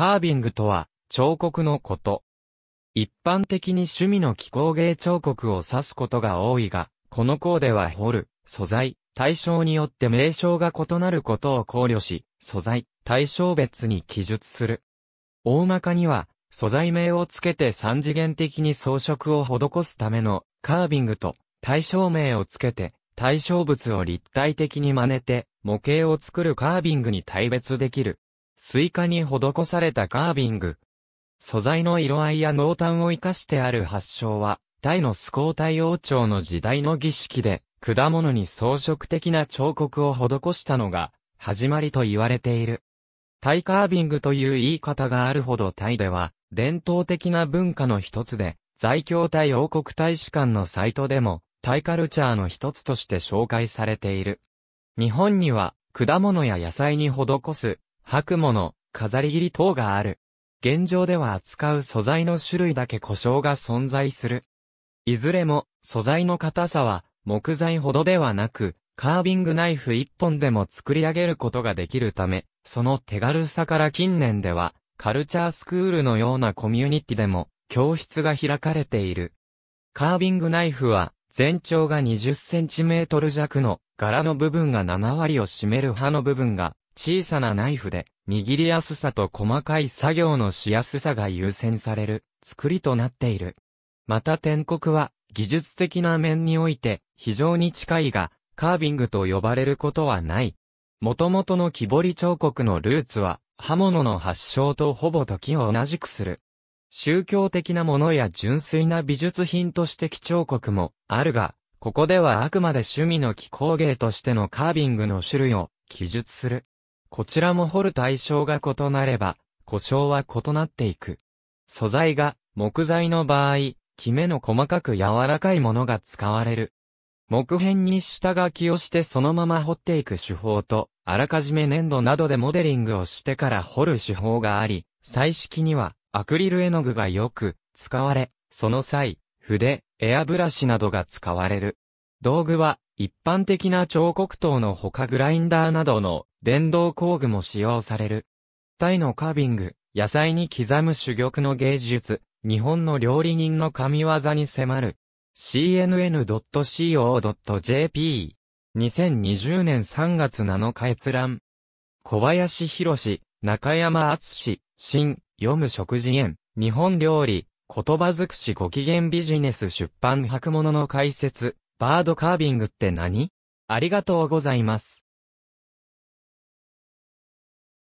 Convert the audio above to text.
カービングとは、彫刻のこと。一般的に趣味の気候芸彫刻を指すことが多いが、この項では彫る、素材、対象によって名称が異なることを考慮し、素材、対象別に記述する。大まかには、素材名をつけて三次元的に装飾を施すための、カービングと、対象名をつけて、対象物を立体的に真似て、模型を作るカービングに対別できる。スイカに施されたカービング。素材の色合いや濃淡を生かしてある発祥は、タイのスコーイ王朝の時代の儀式で、果物に装飾的な彫刻を施したのが、始まりと言われている。タイカービングという言い方があるほどタイでは、伝統的な文化の一つで、在京タイ王国大使館のサイトでも、タイカルチャーの一つとして紹介されている。日本には、果物や野菜に施す、白物、飾り切り等がある。現状では扱う素材の種類だけ故障が存在する。いずれも、素材の硬さは、木材ほどではなく、カービングナイフ一本でも作り上げることができるため、その手軽さから近年では、カルチャースクールのようなコミュニティでも、教室が開かれている。カービングナイフは、全長が20センチメートル弱の、柄の部分が7割を占める刃の部分が、小さなナイフで、握りやすさと細かい作業のしやすさが優先される、作りとなっている。また天国は、技術的な面において、非常に近いが、カービングと呼ばれることはない。元々の木彫り彫刻のルーツは、刃物の発祥とほぼ時を同じくする。宗教的なものや純粋な美術品として貴彫刻もあるが、ここではあくまで趣味の気工芸としてのカービングの種類を記述する。こちらも掘る対象が異なれば、故障は異なっていく。素材が木材の場合、キメの細かく柔らかいものが使われる。木片に下書きをしてそのまま掘っていく手法と、あらかじめ粘土などでモデリングをしてから掘る手法があり、彩色にはアクリル絵の具がよく使われ、その際、筆、エアブラシなどが使われる。道具は一般的な彫刻刀の他グラインダーなどの電動工具も使用される。タイのカービング、野菜に刻む珠玉の芸術、日本の料理人の神業に迫る。cnn.co.jp 2020年3月7日閲覧。小林博中山厚氏、新、読む食事園、日本料理、言葉尽くしご機嫌ビジネス出版白物の解説、バードカービングって何ありがとうございます。